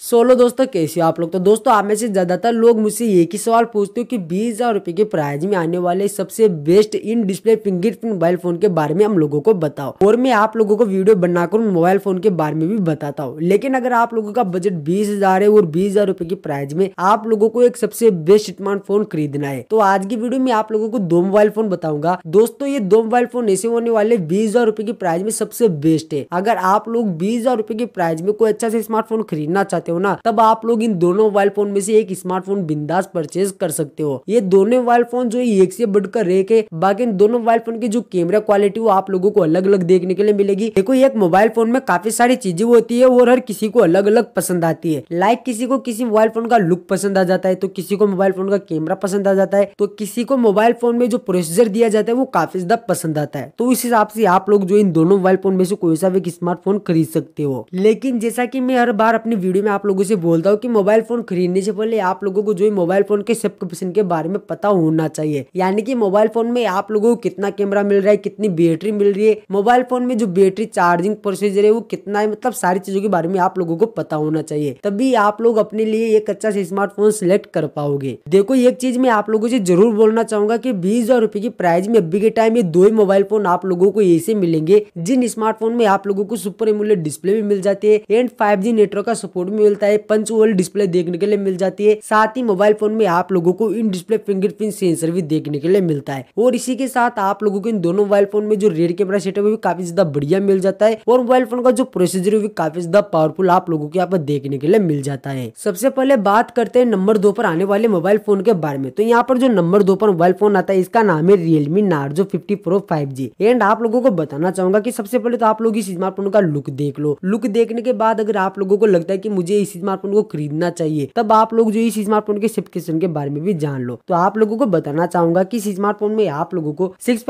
solo दोस्तों कैसे हो आप लोग तो दोस्तों आप में से ज़्यादातर लोग मुझसे एक ही सवाल पूछते हो कि बीस हज़ार रुपये के प्राइस में आने वाले सबसे best in display fingerprint mobile phone के बारे में हम लोगों को बताओ और मैं आप लोगों को वीडियो बनाकर मोबाइल फ़ोन के बारे में भी बताता हूँ लेकिन अगर आप लोगों का बजट बीस है और बीस हज़ार के प्राइज में आप लोगों को एक सबसे बेस्ट स्मार्टफोन खरीदना है तो आज की वीडियो में आप लोगों को दो मोबाइल फ़ोन बताऊंगा दोस्तों ये दो मोबाइल फ़ोन ऐसे होने वाले बीस हज़ार के प्राइज में सबसे बेस्ट है अगर आप लोग बीस हज़ार के प्राइज में कोई अच्छा से स्मार्टफोन खरीदना चाहते चाहते हो ना तब आप लोग इन दोनों मोबाइल फोन में से एक स्मार्टफोन बिंदास परचेज कर सकते हो ये दोनों मोबाइल फोन जो एक से बढ़कर एक है बाकी इन दोनों मोबाइल फोन की जो कैमरा क्वालिटी वो आप लोगों को अलग अलग देखने के लिए मिलेगी देखो एक मोबाइल फोन में काफी सारी चीजें होती है और हर किसी को अलग अलग पसंद आती है लाइक किसी को किसी मोबाइल फोन का लुक पसंद आ जाता है तो किसी को मोबाइल फोन का कैमरा पसंद आ जाता है तो किसी को मोबाइल फोन में जो प्रोसेसर दिया जाता है वो काफी ज्यादा पसंद आता है तो इस हिसाब से आप लोग जो इन दोनों मोबाइल फोन में से कोई सा भी स्मार्टफोन खरीद सकते हो लेकिन जैसा की मैं हर बार अपनी वीडियो में आप लोगों से बोलता हूँ कि मोबाइल फ़ोन खरीदने से पहले आप लोगों को जो मोबाइल फ़ोन के सब्सक्रिप्शन के बारे में पता होना चाहिए यानी कि मोबाइल फ़ोन में आप लोगों को कितना कैमरा मिल रहा है कितनी बैटरी मिल रही है मोबाइल फ़ोन में जो बैटरी चार्जिंग प्रोसीजर है वो कितना है मतलब सारी चीज़ों के बारे में आप लोगों को पता होना चाहिए तभी आप लोग अपने लिए एक अच्छा से स्मार्टफोन सिलेक्ट कर पाओगे देखो एक चीज़ मैं आप लोगों से जरूर बोलना चाहूंगा की बीस हजार रुपए की प्राइस में अभी के टाइम में दो ही मोबाइल फोन आप लोगों को ऐसे मिलेंगे जिन स्मार्टफोन में आप लोगों को सुपर एमुलेट डिस्प्ले भी मिल जाती है एंड फाइव नेटवर्क का सपोर्ट भी मिलता है पंच ओल डिस्प्ले देखने के लिए मिल जाती है साथ ही मोबाइल फोन में आप लोगों को इन डिस्प्ले फिंगरप्रिंट सेंसर भी देखने के लिए मिलता है और इसी के साथ आप लोगों को इन दोनों मोबाइल फोन में जो रेड कैमरा सेटअप है काफी ज्यादा बढ़िया मिल जाता है और मोबाइल फोन का जो प्रोसेसर है काफी ज्यादा पावरफुल आप लोगों को यहाँ पर देखने के लिए मिल जाता है सबसे पहले बात करते हैं नंबर दो पर आने वाले मोबाइल फोन के बारे में तो यहाँ पर जो नंबर दो पर मोबाइल फोन आता है इसका नाम है Realme Narzo fifty pro five G and आप लोगों को बताना चाहूंगा की सबसे पहले तो आप लोग इस स्मार्टफोन का लुक देख लो लुक देखने के बाद अगर आप लोगों को लगता है की मुझे इस स्मार्टफोन को खरीदना चाहिए तब आप लोग जो इस स्मार्टफोन के स्पेसिफिकेशन के बारे में भी जान लो तो आप लोगों को बताना चाहूंगा की इस स्मार्टफोन में आप लोगों को सिक्स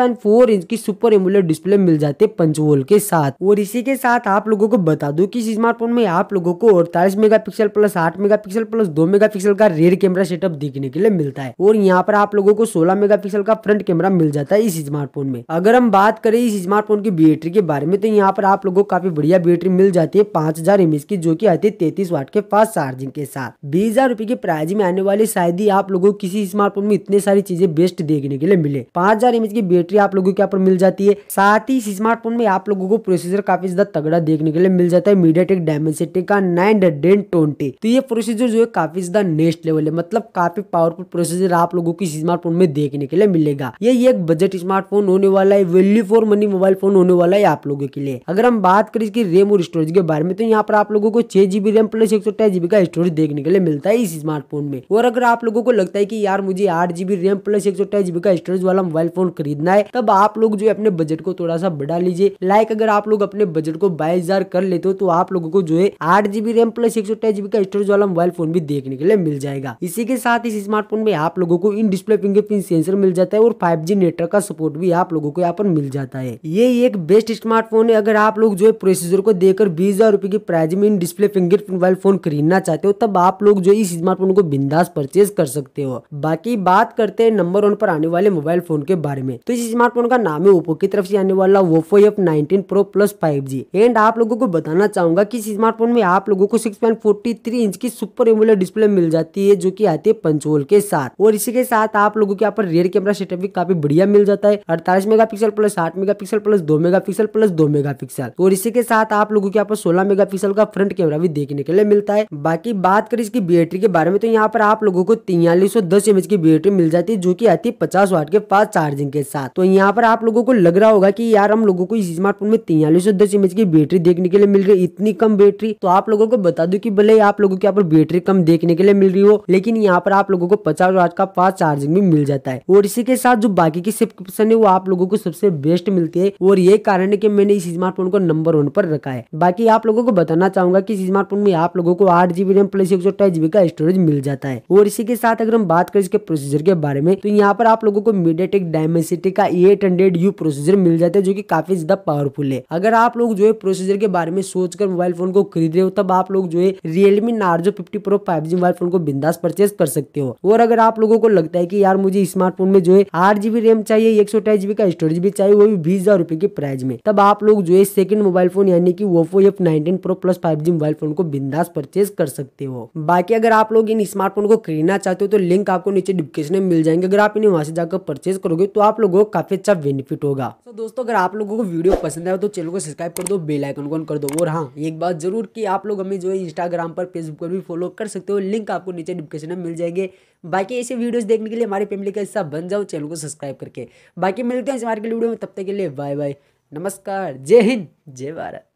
इंच की सुपर एमुलेट डिस्प्ले मिल जाती है पंचवोल के साथ और इसी के साथ आप लोगों को बता दो की स्मार्टफोन में आप लोगों को अड़तालीस मेगा प्लस आठ मेगा प्लस दो मेगा का रेयर कैमरा सेटअप देखने के लिए मिलता है और यहाँ पर आप लोगों को सोलह मेगा का फ्रंट कैमरा मिल जाता है इस स्मार्टफोन में अगर हम बात करें इस स्मार्टफोन की बैटरी के बारे में तो यहाँ पर आप लोगों को काफी बढ़िया बैटरी मिल जाती है पांच हजार की जो की आती है तैतीस वाट के फास्ट चार्जिंग के साथ बीस हजार रूपए के प्राइज में आने वाले शायद ही आप लोगों को किसी स्मार्टफोन में इतने सारी चीजें बेस्ट देखने के लिए मिले पांच हजार एमएच की बैटरी आप लोगों के यहाँ पर मिल जाती है साथ ही इस स्मार्टफोन में आप लोगों को प्रोसेसर काफी ज्यादा तगड़ा देखने के लिए मिल जाता है मीडिया टेक डायमेंसिटी का नाइन हंड्रेड ट्वेंटी तो ये प्रोसेसर जो है काफी ज्यादा नेक्स्ट लेवल है मतलब काफी पावरफुल प्रोसेसर आप लोगों को स्मार्टफोन में देखने के लिए मिलेगा ये एक बजट स्मार्टफोन होने वाला है value for money mobile phone होने वाला है आप लोगों के लिए अगर हम बात करें इसकी रेम और स्टोरेज के बारे में तो यहाँ पर आप लोगों को छह जीबी रैम प्लस से एक का स्टोरेज देखने के लिए मिलता है इस स्मार्टफोन में और अगर आप लोगों को लगता है की यार मुझे आठ जीबी रैम प्लस एक का स्टोरेज वाला मोबाइल फोन खरीदना है तब आप लोग जो अपने बजट को थोड़ा सा बढ़ा लीजिए लाइक अगर आप लोग अपने बजट को बाईस कर लेते हो तो आप लोगों को जो है आठ जीबी रैम प्लस एक का स्टोरेज वाला मोबाइल फोन भी देखने के लिए मिल जाएगा इसी के साथ इस स्मार्टफोन में आप लोगों को इन डिस्प्ले फिंगरप्रिंट सेंसर मिल जाता है और जी नेटवर्क का सपोर्ट भी आप लोगों को यहाँ पर मिल जाता है ये एक बेस्ट स्मार्टफोन है अगर आप लोग जो है प्रोसेसर को देकर बीस हजार रूपए की प्राइस में in display fingerprint mobile phone खरीदना चाहते हो तब आप लोग जो इस स्मार्टफोन को बिंदास परचेज कर सकते हो बाकी बात करते हैं नंबर वन पर आने वाले मोबाइल फोन के बारे में तो इस स्मार्टफोन का नाम है ओप्पो की तरफ से आने वाला Oppo F nineteen pro plus five G and आप लोगों को बताना चाहूंगा कि स्मार्टफोन में आप लोगों को सिक्स इंच की सुपर एमुलर डिस्प्ले मिल जाती है जो की आती है पंचोल के साथ और इसी के साथ आप लोगों के यहाँ पर रियर कैमरा सेटअप भी काफी बढ़िया मिल जाता है अड़तालीस मेगा पिक्सल प्लस आठ मेगा पिक्सल प्लस दो मेगा पिक्सल प्लस दो मेगा पिक्सल और इसी के साथ आप लोगों के यहाँ पर सोलह मेगा पिक्सल का फ्रंट कैमरा भी देखने के लिए पहले मिलता है बाकी बात करें इसकी बैटरी के बारे में तो यहाँ पर आप लोगों को तियालीस सौ दस एमएच की बैटरी मिल जाती है जो की आती है पचास वाट के पास चार्जिंग के साथ तो यहाँ पर आप लोगों को लग रहा होगा की यार हम लोगों को इस स्मार्टफोन में तियालीस सौ दस एमएच की बैटरी देखने के लिए मिल रही इतनी कम बैटरी तो आप लोगों को बता दू की भले आप लोगों को यहाँ पर बैटरी कम देखने के लिए मिल रही हो लेकिन यहाँ पर आप लोगों को पचास वाट का फास्ट चार्जिंग भी मिल जाता है और इसी के साथ जो बाकी की सब्सक्रिप्शन है वो आप लोगों को सबसे बेस्ट मिलती है और ये कारण है की मैंने इस स्मार्टफोन को नंबर वन पर रखा है बाकी आप लोगों को बताना चाहूंगा की स्मार्टफोन में आप आप लोगों को आठ जीबी रैम प्लस एक सौ का स्टोरेज मिल जाता है और इसी के साथ अगर हम बात करें इसके प्रोसेसर के बारे में तो यहाँ पर आप लोगों को मीडियाटेक डायमेसिटी का एट हंड्रेड यू प्रोसेसर मिल जाता है जो की काफी ज्यादा पावरफुल है अगर आप लोग जो है प्रोसेसर के बारे में सोचकर मोबाइल फोन को खरीद रहे हो तब आप लोग जो है Realme Narzo fifty pro five G mobile phone को बिंदास परचेज कर सकते हो और अगर आप लोगों को लगता है कि यार मुझे स्मार्टफोन में जो है आठ जीबी रैम चाहिए एक सौ जीबी का स्टोरेज भी चाहिए वो भी बीस हजार रुपए के प्राइस में तब आप लोग जो है सेकंड मोबाइल फोन यानी कि Oppo F nineteen pro plus five G mobile phone को बिंदा बिंदास परचेज कर सकते हो बाकी अगर आप लोग इन स्मार्टफोन को खरीदना चाहते हो तो लिंक आपको नीचे डिस्क्रिप्शन में मिल जाएंगे अगर आप इन्हें वहाँ से जाकर परचेज करोगे तो आप लोगों को काफी अच्छा बेनिफिट होगा तो दोस्तों अगर आप लोगों को वीडियो पसंद आए तो चैनल को सब्सक्राइब कर दो बेलाइकन आइकन को कर दो और हाँ एक बात जरूर की आप लोग हमें जो है इंस्टाग्राम पर फेसबुक पर भी फॉलो कर सकते हो लिंक आपको नीचे डिस्क्रिप्शन में मिल जाएंगे बाकी ऐसे वीडियोस देखने के लिए हमारी फैमिली का हिस्सा बन जाओ चैनल को सब्सक्राइब करके बाकी मिलते हैं इस बार के वीडियो में तब तक के लिए बाय बाय नमस्कार जय हिंद जय भारत